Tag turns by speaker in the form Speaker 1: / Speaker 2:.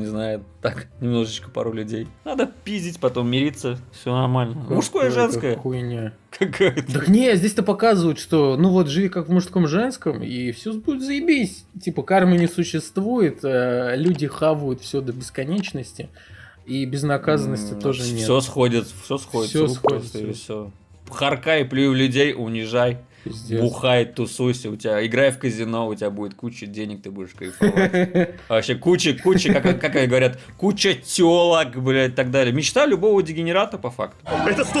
Speaker 1: не знает. Так, немножечко пару людей. Надо пиздить, потом мириться, все нормально. Какое Мужское и женское. Хуйня.
Speaker 2: Какая-то. Так не, здесь-то показывают, что ну вот живи как в мужском женском, и все будет заебись. Типа кармы не существует, э, люди хавают все до бесконечности. И безнаказанности mm, тоже нет. Все сходит, все сходит. Все сходит.
Speaker 1: Все. Харкай, плюй в людей, унижай. Пиздец. бухай, тусуйся, у тебя играй в казино, у тебя будет куча денег, ты будешь кайфовать. А вообще куча, куча, как, как говорят, куча телок, блядь, и так далее. Мечта любого дегенерата, по факту.
Speaker 3: Это 100